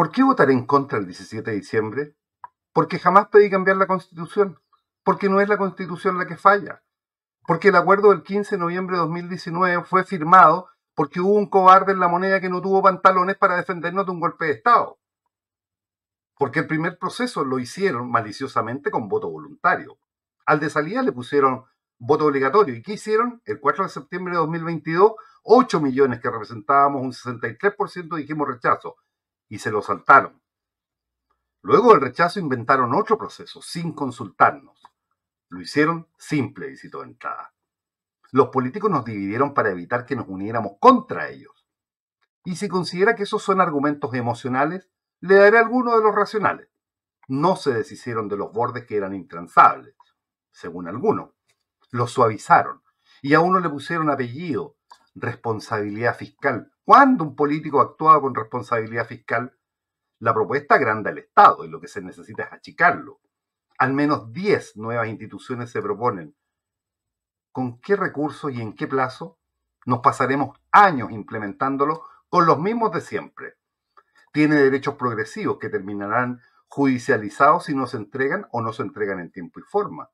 ¿Por qué votaré en contra el 17 de diciembre? Porque jamás pedí cambiar la constitución, porque no es la constitución la que falla, porque el acuerdo del 15 de noviembre de 2019 fue firmado porque hubo un cobarde en la moneda que no tuvo pantalones para defendernos de un golpe de Estado, porque el primer proceso lo hicieron maliciosamente con voto voluntario. Al de salida le pusieron voto obligatorio. ¿Y qué hicieron? El 4 de septiembre de 2022, 8 millones que representábamos un 63% dijimos rechazo y se lo saltaron. Luego del rechazo inventaron otro proceso sin consultarnos. Lo hicieron simple plebiscito de entrada. Los políticos nos dividieron para evitar que nos uniéramos contra ellos. Y si considera que esos son argumentos emocionales, le daré alguno de los racionales. No se deshicieron de los bordes que eran intransables, según alguno. Los suavizaron y a uno le pusieron apellido, responsabilidad fiscal, cuando un político actúa con responsabilidad fiscal? La propuesta agranda al Estado y lo que se necesita es achicarlo. Al menos 10 nuevas instituciones se proponen. ¿Con qué recursos y en qué plazo? Nos pasaremos años implementándolo con los mismos de siempre. Tiene derechos progresivos que terminarán judicializados si no se entregan o no se entregan en tiempo y forma.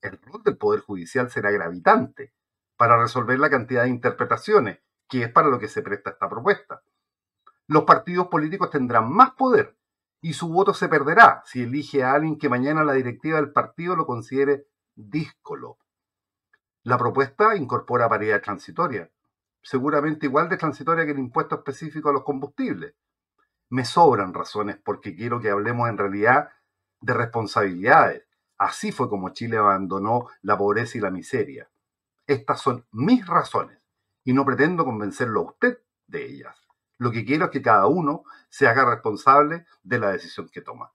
El rol del Poder Judicial será gravitante para resolver la cantidad de interpretaciones que es para lo que se presta esta propuesta. Los partidos políticos tendrán más poder y su voto se perderá si elige a alguien que mañana la directiva del partido lo considere díscolo. La propuesta incorpora variedad transitoria, seguramente igual de transitoria que el impuesto específico a los combustibles. Me sobran razones porque quiero que hablemos en realidad de responsabilidades. Así fue como Chile abandonó la pobreza y la miseria. Estas son mis razones y no pretendo convencerlo a usted de ellas. Lo que quiero es que cada uno se haga responsable de la decisión que toma.